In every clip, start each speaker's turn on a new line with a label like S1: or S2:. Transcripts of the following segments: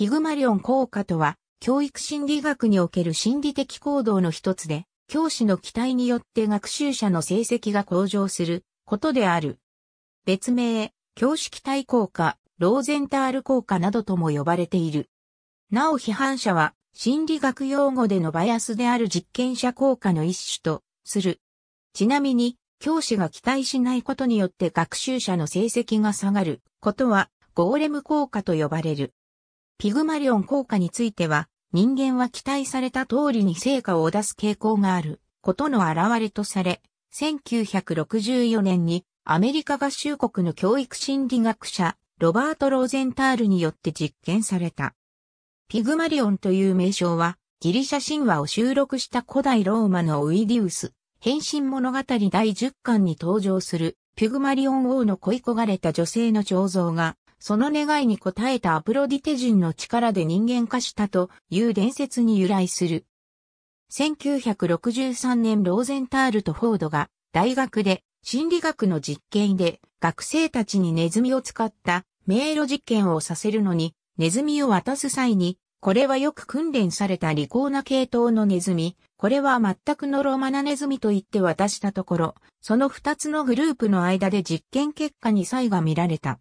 S1: ピグマリオン効果とは、教育心理学における心理的行動の一つで、教師の期待によって学習者の成績が向上することである。別名、教師期待効果、ローゼンタール効果などとも呼ばれている。なお批判者は、心理学用語でのバイアスである実験者効果の一種とする。ちなみに、教師が期待しないことによって学習者の成績が下がることは、ゴーレム効果と呼ばれる。ピグマリオン効果については、人間は期待された通りに成果を出す傾向があることの表れとされ、1964年にアメリカ合衆国の教育心理学者ロバート・ローゼンタールによって実験された。ピグマリオンという名称はギリシャ神話を収録した古代ローマのウィディウス、変身物語第10巻に登場するピグマリオン王の恋焦がれた女性の彫像がその願いに応えたアプロディテ人の力で人間化したという伝説に由来する。1963年ローゼンタールとフォードが大学で心理学の実験で学生たちにネズミを使った迷路実験をさせるのにネズミを渡す際にこれはよく訓練された利口な系統のネズミ、これは全くのロマナネズミと言って渡したところ、その二つのグループの間で実験結果に差異が見られた。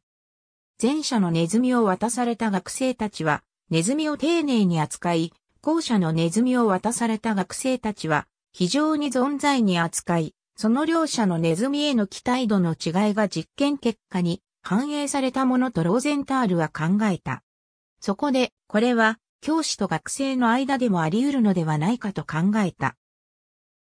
S1: 前者のネズミを渡された学生たちは、ネズミを丁寧に扱い、後者のネズミを渡された学生たちは、非常に存在に扱い、その両者のネズミへの期待度の違いが実験結果に反映されたものとローゼンタールは考えた。そこで、これは教師と学生の間でもあり得るのではないかと考えた。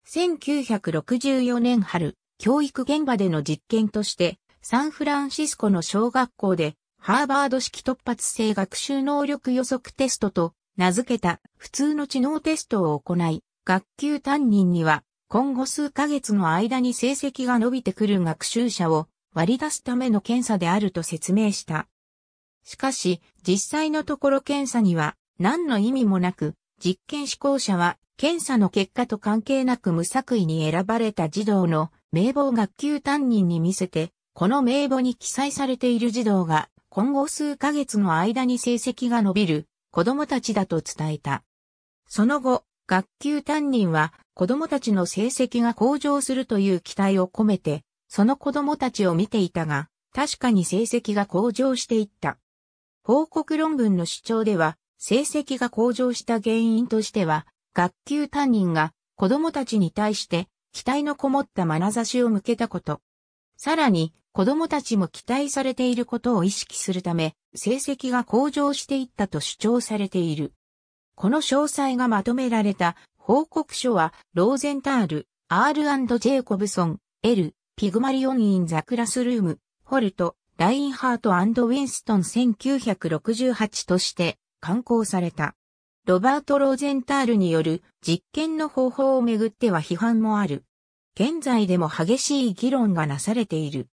S1: 1964年春、教育現場での実験として、サンフランシスコの小学校でハーバード式突発性学習能力予測テストと名付けた普通の知能テストを行い、学級担任には今後数ヶ月の間に成績が伸びてくる学習者を割り出すための検査であると説明した。しかし、実際のところ検査には何の意味もなく、実験志向者は検査の結果と関係なく無作為に選ばれた児童の名簿を学級担任に見せて、この名簿に記載されている児童が今後数ヶ月の間に成績が伸びる子供たちだと伝えた。その後、学級担任は子供たちの成績が向上するという期待を込めて、その子供たちを見ていたが、確かに成績が向上していった。報告論文の主張では、成績が向上した原因としては、学級担任が子供たちに対して期待のこもった眼差しを向けたこと。さらに、子供たちも期待されていることを意識するため、成績が向上していったと主張されている。この詳細がまとめられた報告書は、ローゼンタール、R& ジェイコブソン、L、ピグマリオン・イン・ザ・クラスルーム、ホルト、ラインハート・ウィンストン1968として刊行された。ロバート・ローゼンタールによる実験の方法をめぐっては批判もある。現在でも激しい議論がなされている。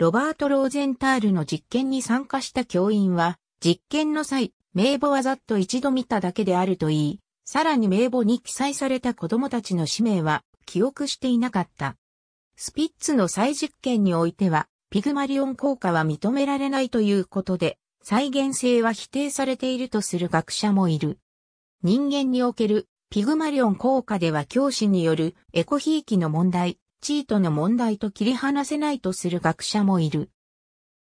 S1: ロバート・ローゼンタールの実験に参加した教員は、実験の際、名簿はざっと一度見ただけであると言い、さらに名簿に記載された子供たちの氏名は記憶していなかった。スピッツの再実験においては、ピグマリオン効果は認められないということで、再現性は否定されているとする学者もいる。人間におけるピグマリオン効果では教師によるエコひいきの問題、チートの問題と切り離せないとする学者もいる。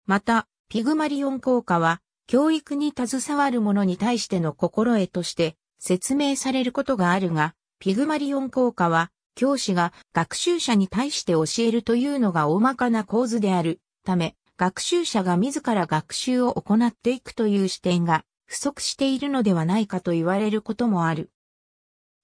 S1: また、ピグマリオン効果は、教育に携わる者に対しての心得として説明されることがあるが、ピグマリオン効果は、教師が学習者に対して教えるというのが大まかな構図であるため、学習者が自ら学習を行っていくという視点が不足しているのではないかと言われることもある。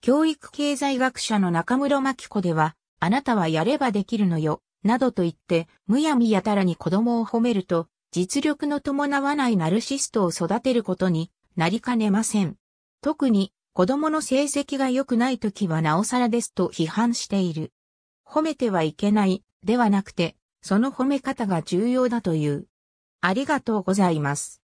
S1: 教育経済学者の中室牧子では、あなたはやればできるのよ、などと言って、むやみやたらに子供を褒めると、実力の伴わないナルシストを育てることになりかねません。特に、子供の成績が良くない時はなおさらですと批判している。褒めてはいけない、ではなくて、その褒め方が重要だという。ありがとうございます。